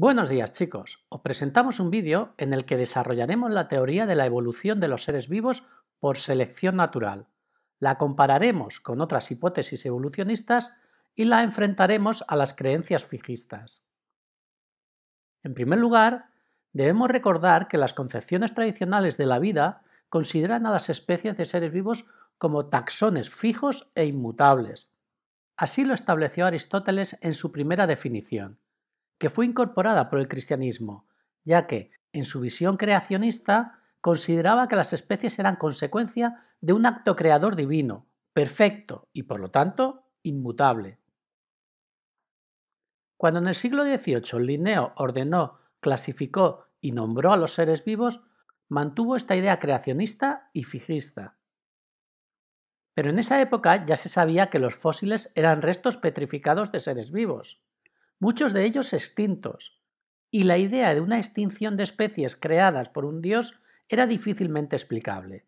Buenos días chicos, os presentamos un vídeo en el que desarrollaremos la teoría de la evolución de los seres vivos por selección natural. La compararemos con otras hipótesis evolucionistas y la enfrentaremos a las creencias fijistas. En primer lugar, debemos recordar que las concepciones tradicionales de la vida consideran a las especies de seres vivos como taxones fijos e inmutables. Así lo estableció Aristóteles en su primera definición que fue incorporada por el cristianismo, ya que, en su visión creacionista, consideraba que las especies eran consecuencia de un acto creador divino, perfecto y, por lo tanto, inmutable. Cuando en el siglo XVIII Linneo ordenó, clasificó y nombró a los seres vivos, mantuvo esta idea creacionista y fijista. Pero en esa época ya se sabía que los fósiles eran restos petrificados de seres vivos, muchos de ellos extintos, y la idea de una extinción de especies creadas por un dios era difícilmente explicable.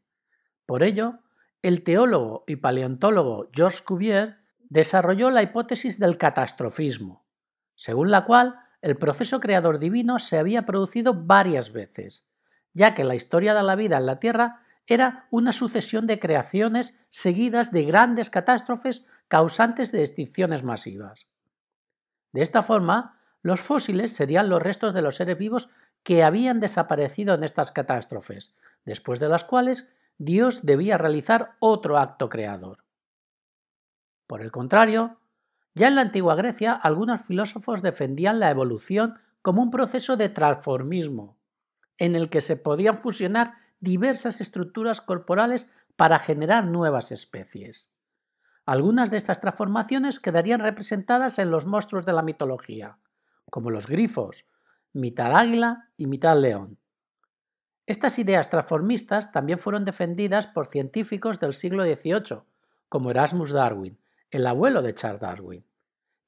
Por ello, el teólogo y paleontólogo Georges Cuvier desarrolló la hipótesis del catastrofismo, según la cual el proceso creador divino se había producido varias veces, ya que la historia de la vida en la Tierra era una sucesión de creaciones seguidas de grandes catástrofes causantes de extinciones masivas. De esta forma, los fósiles serían los restos de los seres vivos que habían desaparecido en estas catástrofes, después de las cuales Dios debía realizar otro acto creador. Por el contrario, ya en la antigua Grecia algunos filósofos defendían la evolución como un proceso de transformismo, en el que se podían fusionar diversas estructuras corporales para generar nuevas especies. Algunas de estas transformaciones quedarían representadas en los monstruos de la mitología, como los grifos, mitad águila y mitad león. Estas ideas transformistas también fueron defendidas por científicos del siglo XVIII, como Erasmus Darwin, el abuelo de Charles Darwin,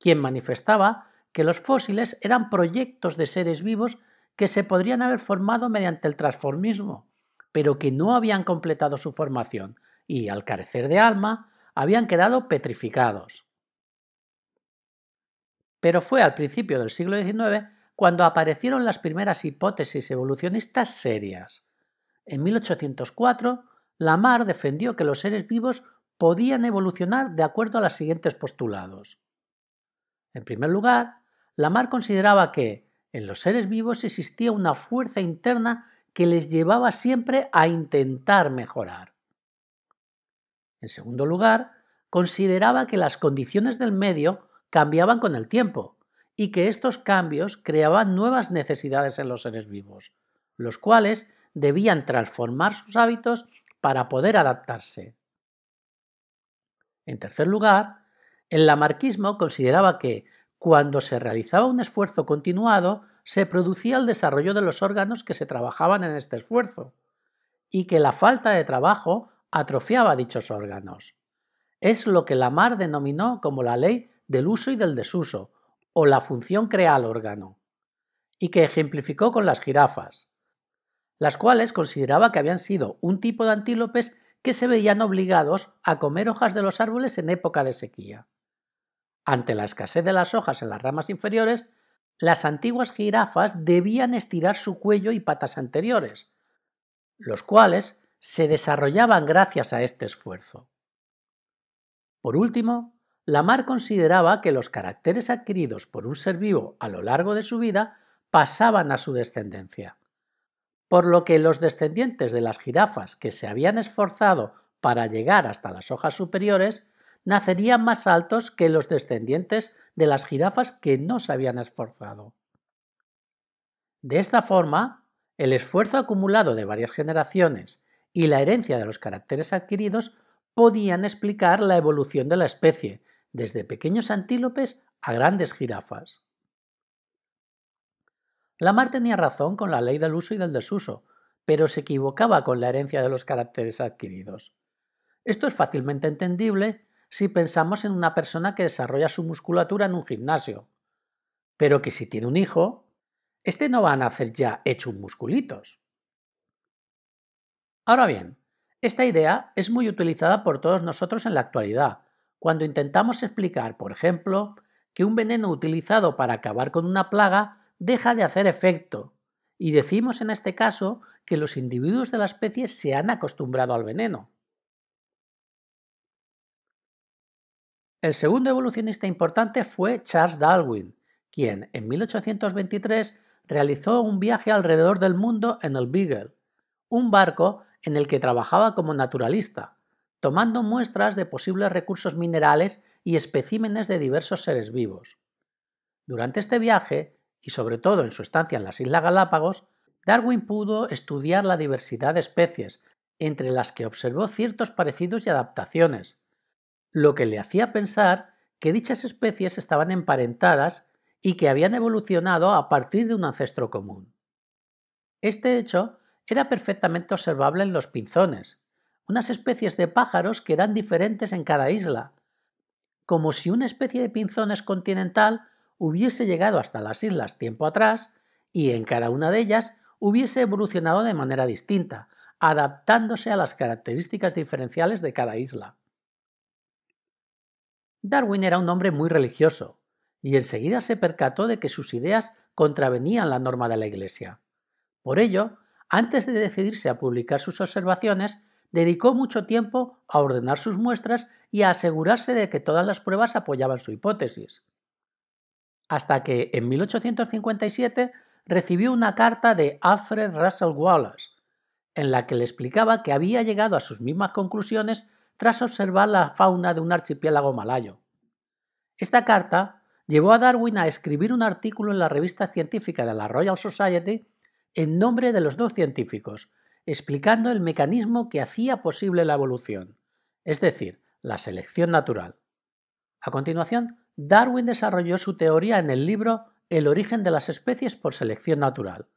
quien manifestaba que los fósiles eran proyectos de seres vivos que se podrían haber formado mediante el transformismo, pero que no habían completado su formación y, al carecer de alma, habían quedado petrificados. Pero fue al principio del siglo XIX cuando aparecieron las primeras hipótesis evolucionistas serias. En 1804, Lamar defendió que los seres vivos podían evolucionar de acuerdo a los siguientes postulados. En primer lugar, Lamar consideraba que en los seres vivos existía una fuerza interna que les llevaba siempre a intentar mejorar. En segundo lugar, consideraba que las condiciones del medio cambiaban con el tiempo y que estos cambios creaban nuevas necesidades en los seres vivos, los cuales debían transformar sus hábitos para poder adaptarse. En tercer lugar, el lamarquismo consideraba que, cuando se realizaba un esfuerzo continuado, se producía el desarrollo de los órganos que se trabajaban en este esfuerzo, y que la falta de trabajo atrofiaba dichos órganos. Es lo que Lamar denominó como la ley del uso y del desuso, o la función crea al órgano, y que ejemplificó con las jirafas, las cuales consideraba que habían sido un tipo de antílopes que se veían obligados a comer hojas de los árboles en época de sequía. Ante la escasez de las hojas en las ramas inferiores, las antiguas jirafas debían estirar su cuello y patas anteriores, los cuales se desarrollaban gracias a este esfuerzo. Por último, Lamar consideraba que los caracteres adquiridos por un ser vivo a lo largo de su vida pasaban a su descendencia, por lo que los descendientes de las jirafas que se habían esforzado para llegar hasta las hojas superiores nacerían más altos que los descendientes de las jirafas que no se habían esforzado. De esta forma, el esfuerzo acumulado de varias generaciones y la herencia de los caracteres adquiridos podían explicar la evolución de la especie, desde pequeños antílopes a grandes jirafas. Lamar tenía razón con la ley del uso y del desuso, pero se equivocaba con la herencia de los caracteres adquiridos. Esto es fácilmente entendible si pensamos en una persona que desarrolla su musculatura en un gimnasio, pero que si tiene un hijo, este no va a nacer ya hecho un musculitos. Ahora bien, esta idea es muy utilizada por todos nosotros en la actualidad, cuando intentamos explicar, por ejemplo, que un veneno utilizado para acabar con una plaga deja de hacer efecto, y decimos en este caso que los individuos de la especie se han acostumbrado al veneno. El segundo evolucionista importante fue Charles Darwin, quien en 1823 realizó un viaje alrededor del mundo en el Beagle, un barco en el que trabajaba como naturalista, tomando muestras de posibles recursos minerales y especímenes de diversos seres vivos. Durante este viaje, y sobre todo en su estancia en las Islas Galápagos, Darwin pudo estudiar la diversidad de especies, entre las que observó ciertos parecidos y adaptaciones, lo que le hacía pensar que dichas especies estaban emparentadas y que habían evolucionado a partir de un ancestro común. Este hecho era perfectamente observable en los pinzones, unas especies de pájaros que eran diferentes en cada isla, como si una especie de pinzones continental hubiese llegado hasta las islas tiempo atrás y en cada una de ellas hubiese evolucionado de manera distinta, adaptándose a las características diferenciales de cada isla. Darwin era un hombre muy religioso, y enseguida se percató de que sus ideas contravenían la norma de la Iglesia. Por ello, antes de decidirse a publicar sus observaciones, dedicó mucho tiempo a ordenar sus muestras y a asegurarse de que todas las pruebas apoyaban su hipótesis. Hasta que en 1857 recibió una carta de Alfred Russell Wallace, en la que le explicaba que había llegado a sus mismas conclusiones tras observar la fauna de un archipiélago malayo. Esta carta llevó a Darwin a escribir un artículo en la revista científica de la Royal Society en nombre de los dos científicos, explicando el mecanismo que hacía posible la evolución, es decir, la selección natural. A continuación, Darwin desarrolló su teoría en el libro El origen de las especies por selección natural,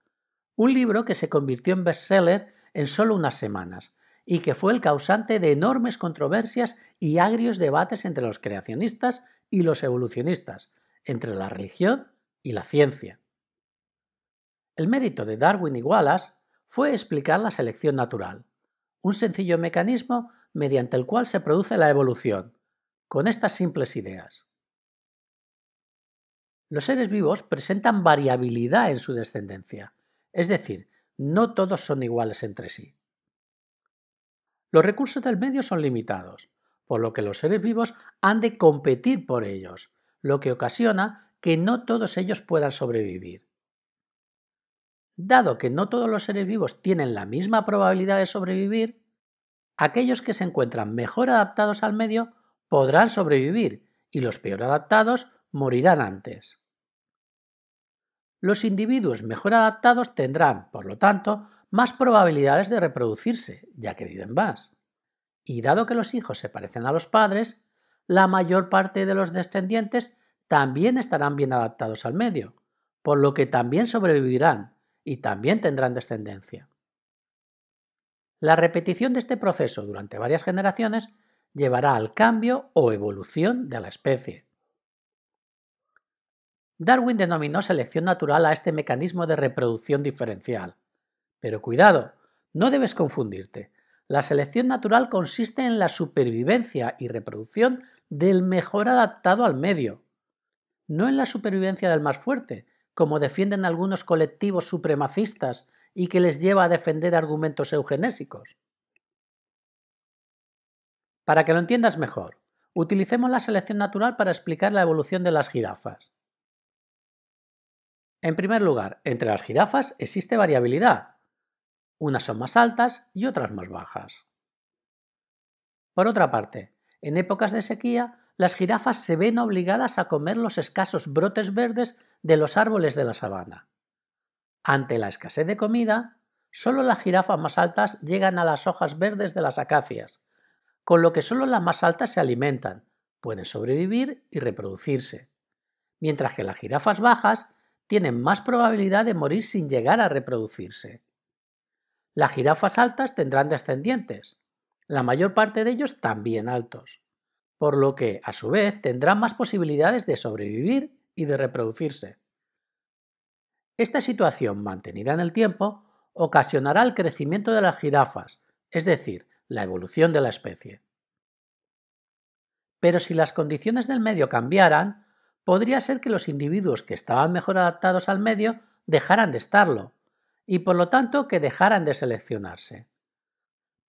un libro que se convirtió en bestseller en solo unas semanas y que fue el causante de enormes controversias y agrios debates entre los creacionistas y los evolucionistas, entre la religión y la ciencia. El mérito de Darwin y Wallace fue explicar la selección natural, un sencillo mecanismo mediante el cual se produce la evolución, con estas simples ideas. Los seres vivos presentan variabilidad en su descendencia, es decir, no todos son iguales entre sí. Los recursos del medio son limitados, por lo que los seres vivos han de competir por ellos, lo que ocasiona que no todos ellos puedan sobrevivir. Dado que no todos los seres vivos tienen la misma probabilidad de sobrevivir, aquellos que se encuentran mejor adaptados al medio podrán sobrevivir y los peor adaptados morirán antes. Los individuos mejor adaptados tendrán, por lo tanto, más probabilidades de reproducirse, ya que viven más. Y dado que los hijos se parecen a los padres, la mayor parte de los descendientes también estarán bien adaptados al medio, por lo que también sobrevivirán y también tendrán descendencia. La repetición de este proceso durante varias generaciones llevará al cambio o evolución de la especie. Darwin denominó selección natural a este mecanismo de reproducción diferencial. Pero cuidado, no debes confundirte. La selección natural consiste en la supervivencia y reproducción del mejor adaptado al medio, no en la supervivencia del más fuerte, como defienden algunos colectivos supremacistas y que les lleva a defender argumentos eugenésicos. Para que lo entiendas mejor, utilicemos la selección natural para explicar la evolución de las jirafas. En primer lugar, entre las jirafas existe variabilidad. Unas son más altas y otras más bajas. Por otra parte, en épocas de sequía, las jirafas se ven obligadas a comer los escasos brotes verdes de los árboles de la sabana. Ante la escasez de comida, solo las jirafas más altas llegan a las hojas verdes de las acacias, con lo que solo las más altas se alimentan, pueden sobrevivir y reproducirse, mientras que las jirafas bajas tienen más probabilidad de morir sin llegar a reproducirse. Las jirafas altas tendrán descendientes, la mayor parte de ellos también altos por lo que, a su vez, tendrán más posibilidades de sobrevivir y de reproducirse. Esta situación mantenida en el tiempo ocasionará el crecimiento de las jirafas, es decir, la evolución de la especie. Pero si las condiciones del medio cambiaran, podría ser que los individuos que estaban mejor adaptados al medio dejaran de estarlo, y por lo tanto que dejaran de seleccionarse.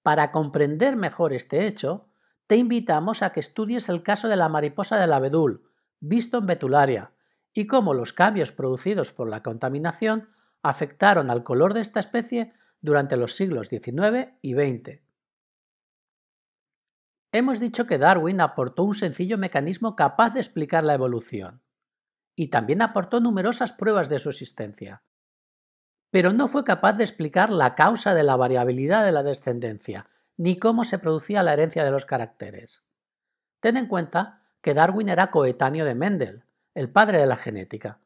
Para comprender mejor este hecho, te invitamos a que estudies el caso de la mariposa del abedul, visto en Betularia, y cómo los cambios producidos por la contaminación afectaron al color de esta especie durante los siglos XIX y XX. Hemos dicho que Darwin aportó un sencillo mecanismo capaz de explicar la evolución, y también aportó numerosas pruebas de su existencia, pero no fue capaz de explicar la causa de la variabilidad de la descendencia ni cómo se producía la herencia de los caracteres. Ten en cuenta que Darwin era coetáneo de Mendel, el padre de la genética,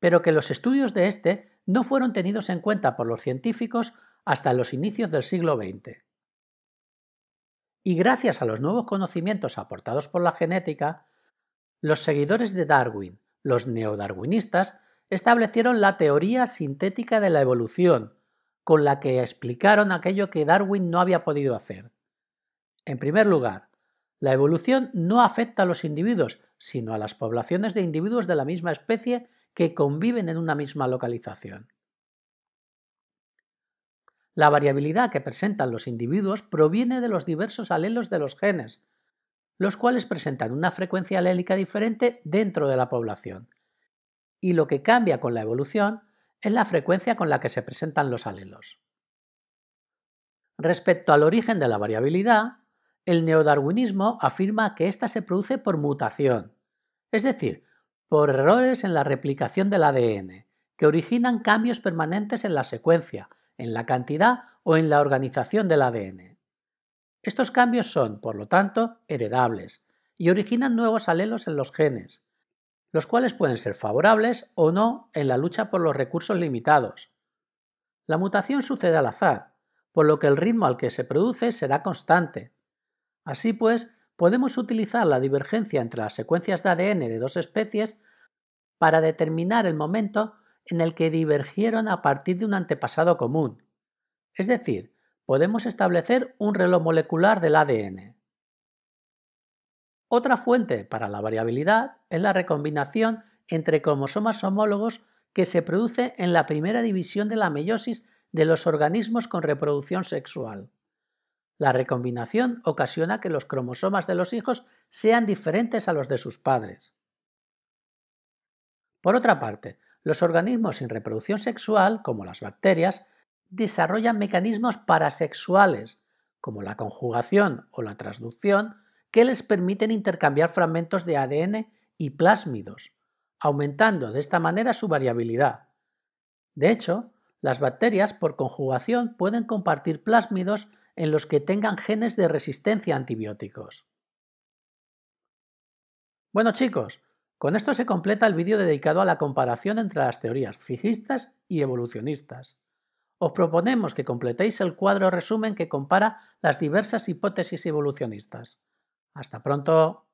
pero que los estudios de éste no fueron tenidos en cuenta por los científicos hasta los inicios del siglo XX. Y gracias a los nuevos conocimientos aportados por la genética, los seguidores de Darwin, los neodarwinistas, establecieron la teoría sintética de la evolución, con la que explicaron aquello que Darwin no había podido hacer. En primer lugar, la evolución no afecta a los individuos, sino a las poblaciones de individuos de la misma especie que conviven en una misma localización. La variabilidad que presentan los individuos proviene de los diversos alelos de los genes, los cuales presentan una frecuencia alélica diferente dentro de la población. Y lo que cambia con la evolución es la frecuencia con la que se presentan los alelos. Respecto al origen de la variabilidad, el neodarwinismo afirma que ésta se produce por mutación, es decir, por errores en la replicación del ADN, que originan cambios permanentes en la secuencia, en la cantidad o en la organización del ADN. Estos cambios son, por lo tanto, heredables y originan nuevos alelos en los genes, los cuales pueden ser favorables o no en la lucha por los recursos limitados. La mutación sucede al azar, por lo que el ritmo al que se produce será constante. Así pues, podemos utilizar la divergencia entre las secuencias de ADN de dos especies para determinar el momento en el que divergieron a partir de un antepasado común. Es decir, podemos establecer un reloj molecular del ADN. Otra fuente para la variabilidad es la recombinación entre cromosomas homólogos que se produce en la primera división de la meiosis de los organismos con reproducción sexual. La recombinación ocasiona que los cromosomas de los hijos sean diferentes a los de sus padres. Por otra parte, los organismos sin reproducción sexual, como las bacterias, desarrollan mecanismos parasexuales, como la conjugación o la transducción, que les permiten intercambiar fragmentos de ADN y plásmidos, aumentando de esta manera su variabilidad. De hecho, las bacterias por conjugación pueden compartir plásmidos en los que tengan genes de resistencia a antibióticos. Bueno chicos, con esto se completa el vídeo dedicado a la comparación entre las teorías fijistas y evolucionistas. Os proponemos que completéis el cuadro resumen que compara las diversas hipótesis evolucionistas. Hasta pronto.